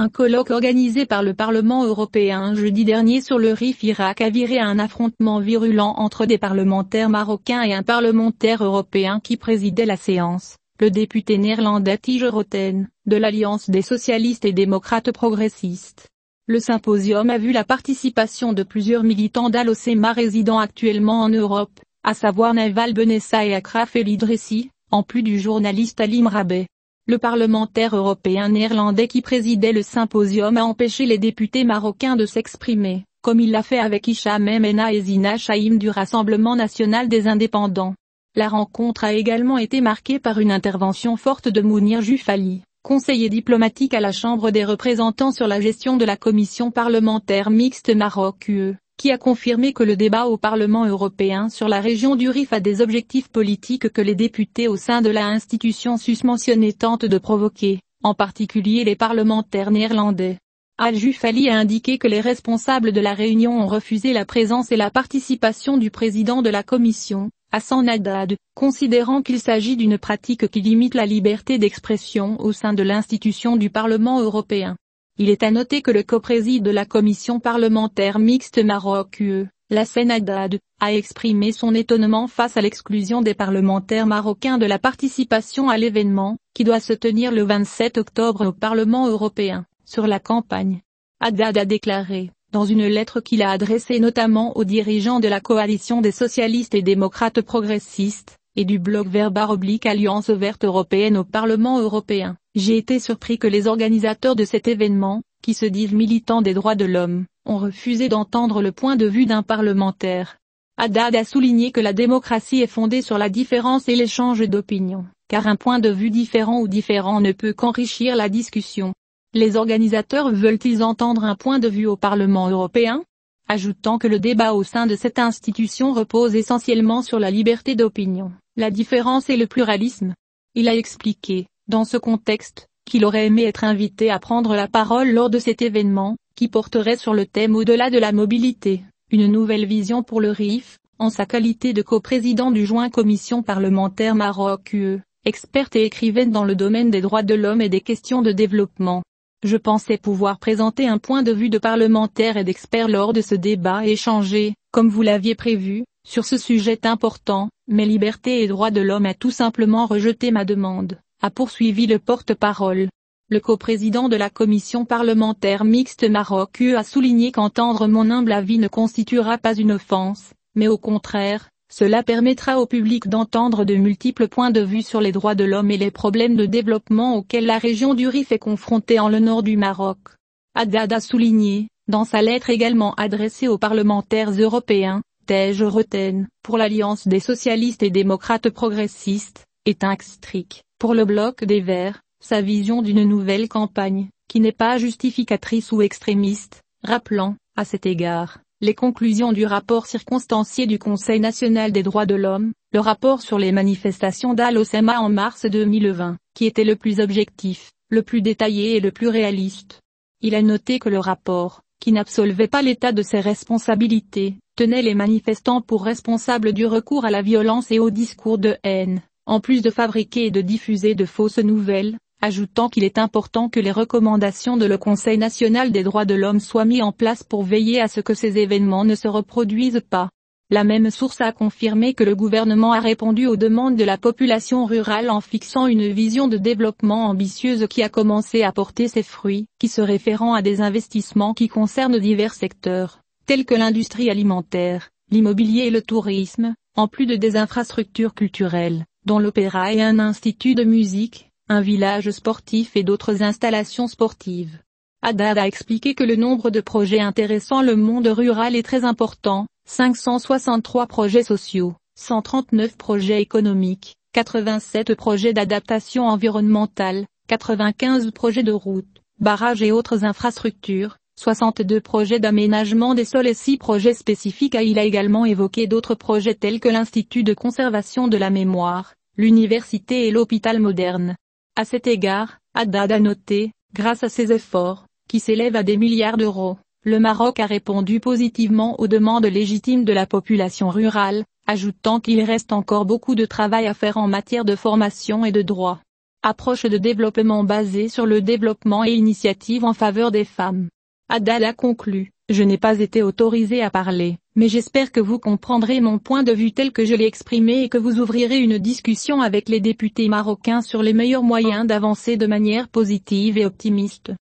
Un colloque organisé par le Parlement européen jeudi dernier sur le RIF Irak a viré à un affrontement virulent entre des parlementaires marocains et un parlementaire européen qui présidait la séance. Le député néerlandais Tige Roten, de l'Alliance des socialistes et démocrates progressistes. Le symposium a vu la participation de plusieurs militants dal résidant actuellement en Europe, à savoir Naval Benessa et Akraf El en plus du journaliste Ali Mrabé. Le parlementaire européen néerlandais qui présidait le symposium a empêché les députés marocains de s'exprimer, comme il l'a fait avec Hicham Mena et Zina Chaim du Rassemblement national des indépendants. La rencontre a également été marquée par une intervention forte de Mounir Jufali, conseiller diplomatique à la Chambre des représentants sur la gestion de la commission parlementaire mixte Maroc-UE qui a confirmé que le débat au Parlement européen sur la région du Rif a des objectifs politiques que les députés au sein de la institution susmentionnée tentent de provoquer, en particulier les parlementaires néerlandais. al jufali a indiqué que les responsables de la réunion ont refusé la présence et la participation du président de la commission, Hassan Haddad, considérant qu'il s'agit d'une pratique qui limite la liberté d'expression au sein de l'institution du Parlement européen. Il est à noter que le copréside de la commission parlementaire mixte Maroc-UE, la Senadad, a exprimé son étonnement face à l'exclusion des parlementaires marocains de la participation à l'événement, qui doit se tenir le 27 octobre au Parlement européen, sur la campagne. Haddad a déclaré, dans une lettre qu'il a adressée notamment aux dirigeants de la coalition des socialistes et démocrates progressistes, et du bloc vert oblique Alliance verte européenne au Parlement européen. J'ai été surpris que les organisateurs de cet événement, qui se disent militants des droits de l'homme, ont refusé d'entendre le point de vue d'un parlementaire. Haddad a souligné que la démocratie est fondée sur la différence et l'échange d'opinions, car un point de vue différent ou différent ne peut qu'enrichir la discussion. Les organisateurs veulent-ils entendre un point de vue au Parlement européen ajoutant que le débat au sein de cette institution repose essentiellement sur la liberté d'opinion, la différence et le pluralisme. Il a expliqué, dans ce contexte, qu'il aurait aimé être invité à prendre la parole lors de cet événement, qui porterait sur le thème au-delà de la mobilité, une nouvelle vision pour le RIF, en sa qualité de coprésident du joint commission parlementaire Maroc UE, experte et écrivaine dans le domaine des droits de l'homme et des questions de développement. Je pensais pouvoir présenter un point de vue de parlementaire et d'expert lors de ce débat et échanger, comme vous l'aviez prévu, sur ce sujet important, mais Liberté et Droits de l'homme a tout simplement rejeté ma demande, a poursuivi le porte-parole. Le coprésident de la commission parlementaire mixte Maroc a souligné qu'entendre mon humble avis ne constituera pas une offense, mais au contraire, cela permettra au public d'entendre de multiples points de vue sur les droits de l'homme et les problèmes de développement auxquels la région du Rif est confrontée en le nord du Maroc. Haddad a souligné, dans sa lettre également adressée aux parlementaires européens, Tej Roten, pour l'Alliance des socialistes et démocrates progressistes, et strict, pour le Bloc des Verts, sa vision d'une nouvelle campagne, qui n'est pas justificatrice ou extrémiste, rappelant, à cet égard, les conclusions du rapport circonstancié du Conseil national des droits de l'homme, le rapport sur les manifestations d'Al-Osama en mars 2020, qui était le plus objectif, le plus détaillé et le plus réaliste. Il a noté que le rapport, qui n'absolvait pas l'État de ses responsabilités, tenait les manifestants pour responsables du recours à la violence et au discours de haine, en plus de fabriquer et de diffuser de fausses nouvelles, ajoutant qu'il est important que les recommandations de le Conseil national des droits de l'homme soient mises en place pour veiller à ce que ces événements ne se reproduisent pas. La même source a confirmé que le gouvernement a répondu aux demandes de la population rurale en fixant une vision de développement ambitieuse qui a commencé à porter ses fruits, qui se référant à des investissements qui concernent divers secteurs, tels que l'industrie alimentaire, l'immobilier et le tourisme, en plus de des infrastructures culturelles, dont l'opéra et un institut de musique, un village sportif et d'autres installations sportives. Haddad a expliqué que le nombre de projets intéressant le monde rural est très important, 563 projets sociaux, 139 projets économiques, 87 projets d'adaptation environnementale, 95 projets de routes, barrages et autres infrastructures, 62 projets d'aménagement des sols et 6 projets spécifiques il a également évoqué d'autres projets tels que l'Institut de conservation de la mémoire, l'université et l'hôpital moderne. À cet égard, Haddad a noté, grâce à ses efforts, qui s'élèvent à des milliards d'euros, le Maroc a répondu positivement aux demandes légitimes de la population rurale, ajoutant qu'il reste encore beaucoup de travail à faire en matière de formation et de droit. Approche de développement basée sur le développement et initiative en faveur des femmes. Haddad a conclu. Je n'ai pas été autorisé à parler, mais j'espère que vous comprendrez mon point de vue tel que je l'ai exprimé et que vous ouvrirez une discussion avec les députés marocains sur les meilleurs moyens d'avancer de manière positive et optimiste.